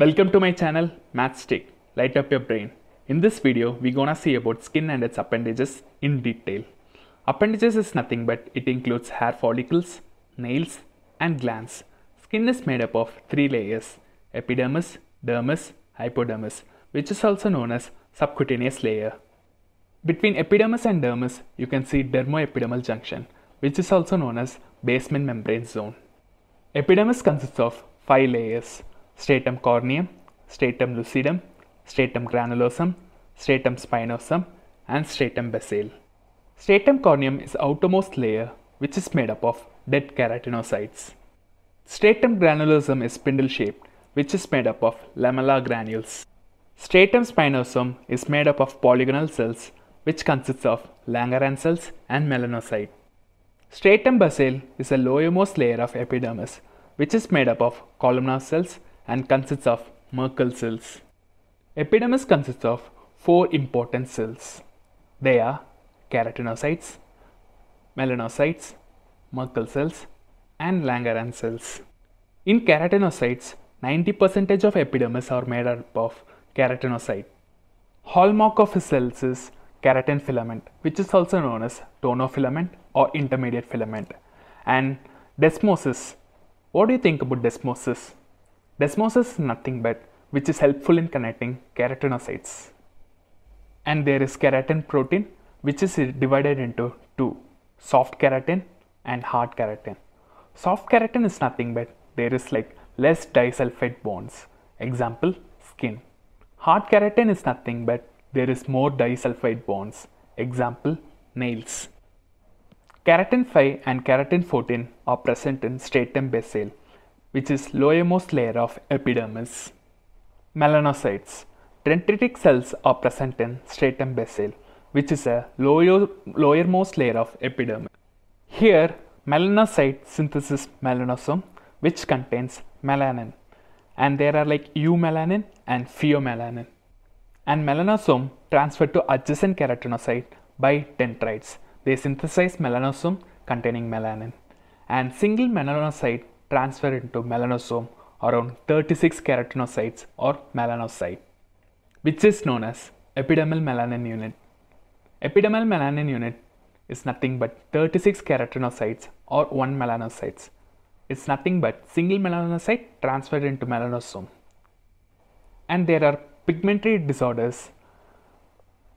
Welcome to my channel Maths Stick. Light up your brain. In this video, we're gonna see about skin and its appendages in detail. Appendages is nothing but it includes hair follicles, nails, and glands. Skin is made up of three layers, epidermis, dermis, hypodermis, which is also known as subcutaneous layer. Between epidermis and dermis, you can see dermoepidermal junction, which is also known as basement membrane zone. Epidermis consists of five layers stratum corneum, stratum lucidum, stratum granulosum, stratum spinosum, and stratum basale. Stratum corneum is outermost layer which is made up of dead keratinocytes. Stratum granulosum is spindle shaped which is made up of lamellar granules. Stratum spinosum is made up of polygonal cells which consists of Langerhans cells and melanocyte. Stratum basale is the lowermost layer of epidermis which is made up of columnar cells and consists of Merkel cells. Epidermis consists of four important cells. They are keratinocytes, melanocytes, Merkel cells, and Langerhans cells. In keratinocytes, 90% of epidermis are made up of keratinocyte. Hallmark of his cells is keratin filament, which is also known as tonofilament or intermediate filament. And desmosis. What do you think about desmosis? Desmosis is nothing but which is helpful in connecting keratinocytes. And there is keratin protein which is divided into two soft keratin and hard keratin. Soft keratin is nothing but there is like less disulfide bonds, example skin. Hard keratin is nothing but there is more disulfide bonds, example nails. Keratin 5 and keratin 14 are present in stratum basale which is lowermost layer of epidermis. Melanocytes. Dendritic cells are present in stratum basale, which is a lower, lowermost layer of epidermis. Here, melanocyte synthesis melanosome, which contains melanin. And there are like eumelanin and pheomelanin. And melanosome transferred to adjacent keratinocyte by dendrites. They synthesize melanosome containing melanin. And single melanocyte transfer into melanosome around 36 keratinocytes or melanocyte, which is known as epidermal melanin unit. Epidermal melanin unit is nothing but 36 keratinocytes or 1 melanocytes. It's nothing but single melanocyte transferred into melanosome. And there are pigmentary disorders.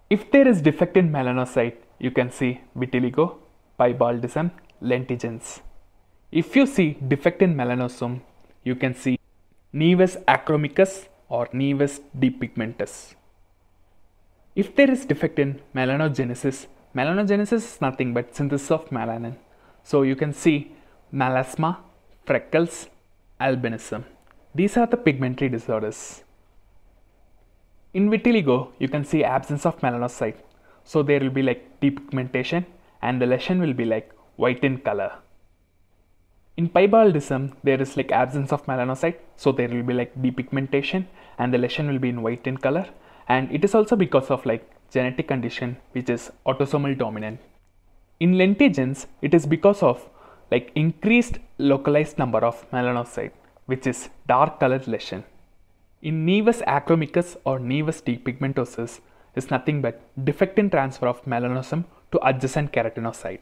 If there is defect in melanocyte, you can see vitiligo, piebaldism, lentigens. If you see defect in melanosome, you can see nevus acromicus or nevus depigmentus. If there is defect in melanogenesis, melanogenesis is nothing but synthesis of melanin. So you can see melasma, freckles, albinism. These are the pigmentary disorders. In vitiligo, you can see absence of melanocyte. So there will be like depigmentation and the lesion will be like white in color. In piebaldism, there is like absence of melanocyte, so there will be like depigmentation and the lesion will be in white in color. And it is also because of like genetic condition, which is autosomal dominant. In lentigens, it is because of like increased localized number of melanocyte, which is dark colored lesion. In nevus acromicus or nevus depigmentosis, is nothing but defect in transfer of melanosome to adjacent keratinocyte.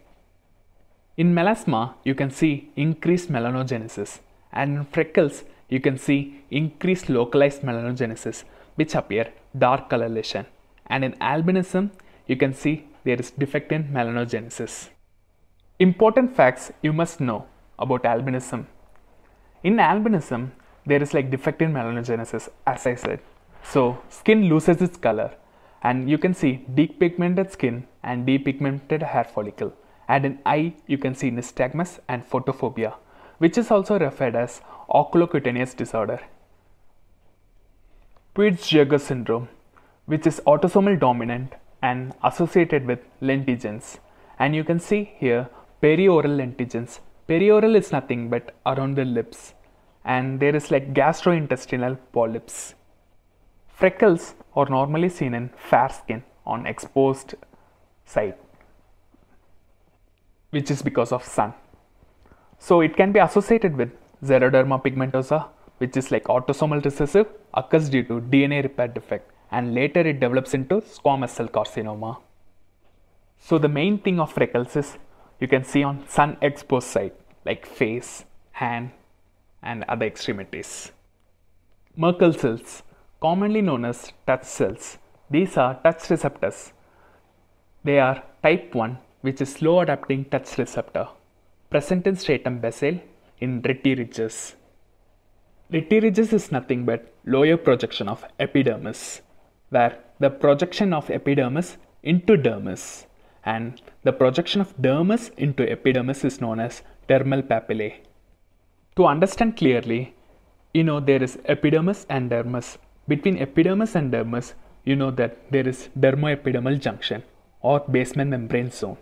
In melasma, you can see increased melanogenesis and in freckles, you can see increased localized melanogenesis which appear dark coloration and in albinism, you can see there is defect in melanogenesis. Important facts you must know about albinism. In albinism, there is like defect in melanogenesis as I said. So skin loses its color and you can see depigmented skin and depigmented hair follicle and in eye you can see nystagmus and photophobia which is also referred as oculocutaneous disorder. Peutz-Jeghers syndrome which is autosomal dominant and associated with lentigens and you can see here perioral lentigens. Perioral is nothing but around the lips and there is like gastrointestinal polyps. Freckles are normally seen in fair skin on exposed side which is because of sun. So it can be associated with xeroderma pigmentosa which is like autosomal recessive occurs due to DNA repair defect and later it develops into squamous cell carcinoma. So the main thing of freckles is you can see on sun exposed side like face, hand and other extremities. Merkel cells commonly known as touch cells. These are touch receptors. They are type 1 which is slow adapting touch receptor, present in stratum basale in RETI ridges. ridges is nothing but lower projection of epidermis, where the projection of epidermis into dermis and the projection of dermis into epidermis is known as dermal papillae. To understand clearly, you know there is epidermis and dermis. Between epidermis and dermis, you know that there is dermoepidermal junction or basement membrane zone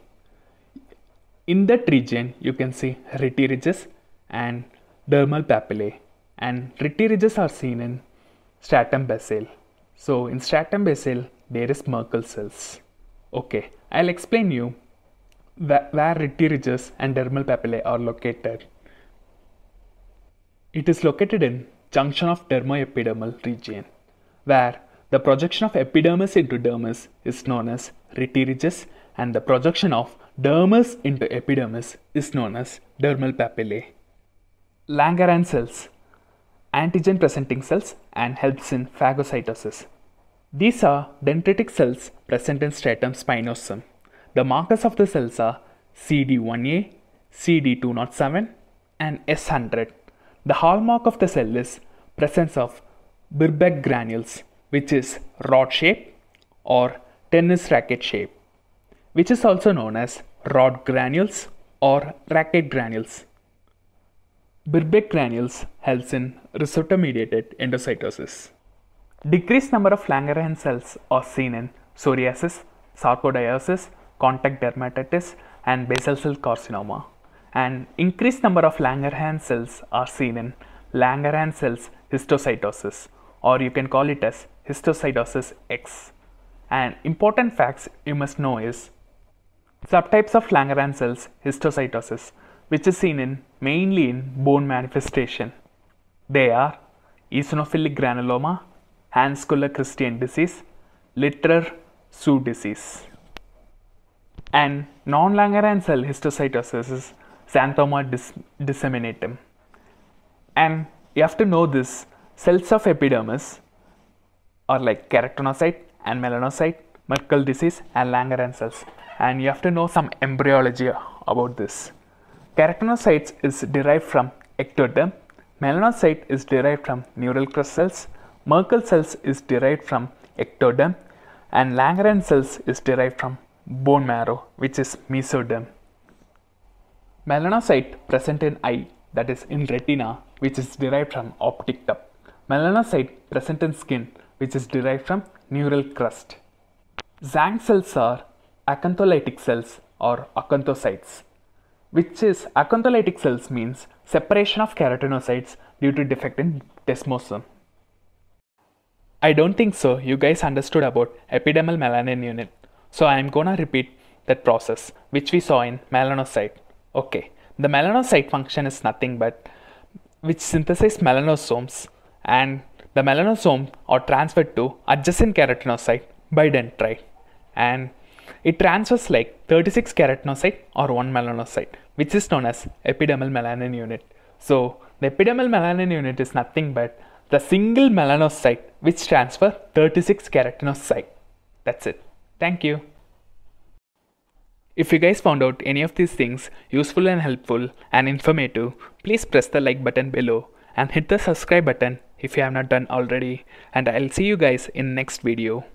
in that region you can see RT ridges and dermal papillae and RT ridges are seen in stratum basale. So in stratum basale there is Merkel cells. Okay, I'll explain you wh where RT ridges and dermal papillae are located. It is located in junction of dermoepidermal region where the projection of epidermis into dermis is known as RT ridges and the projection of dermis into epidermis is known as dermal papillae. Langerhans cells, antigen presenting cells, and helps in phagocytosis. These are dendritic cells present in stratum spinosum. The markers of the cells are CD1A, CD207, and S100. The hallmark of the cell is presence of Birbeck granules, which is rod shape or tennis racket shape, which is also known as rod granules or racket granules. Birbeck granules helps in receptor-mediated endocytosis. Decreased number of Langerhans cells are seen in psoriasis, sarcoidosis, contact dermatitis and basal cell carcinoma. And increased number of Langerhans cells are seen in Langerhans cells histocytosis or you can call it as histocytosis X. And important facts you must know is Subtypes of Langerhans cells histocytosis, which is seen in mainly in bone manifestation. They are eosinophilic granuloma, Hanskuller Christian disease, Litterer Sue disease. And non Langerhans cell histocytosis is xanthoma dis- disseminatum. And you have to know this cells of epidermis are like keratinocyte and melanocyte Merkel disease and Langerhans cells. And you have to know some embryology about this. Keratinocytes is derived from ectoderm, melanocyte is derived from neural crest cells, Merkel cells is derived from ectoderm, and Langerhans cells is derived from bone marrow, which is mesoderm. Melanocyte present in eye, that is in retina, which is derived from optic tub. Melanocyte present in skin, which is derived from neural crust. Zang cells are acantholytic cells or acanthocytes, which is acantholytic cells means separation of keratinocytes due to defect in desmosome. I don't think so you guys understood about epidermal melanin unit, so I am gonna repeat that process which we saw in melanocyte. Okay, the melanocyte function is nothing but which synthesize melanosomes and the melanosome are transferred to adjacent keratinocyte by dendrite and it transfers like 36 keratinocyte or 1 melanocyte, which is known as epidermal melanin unit. So the epidermal melanin unit is nothing but the single melanocyte which transfer 36 keratinocyte. That's it. Thank you. If you guys found out any of these things useful and helpful and informative, please press the like button below and hit the subscribe button if you have not done already and I'll see you guys in next video.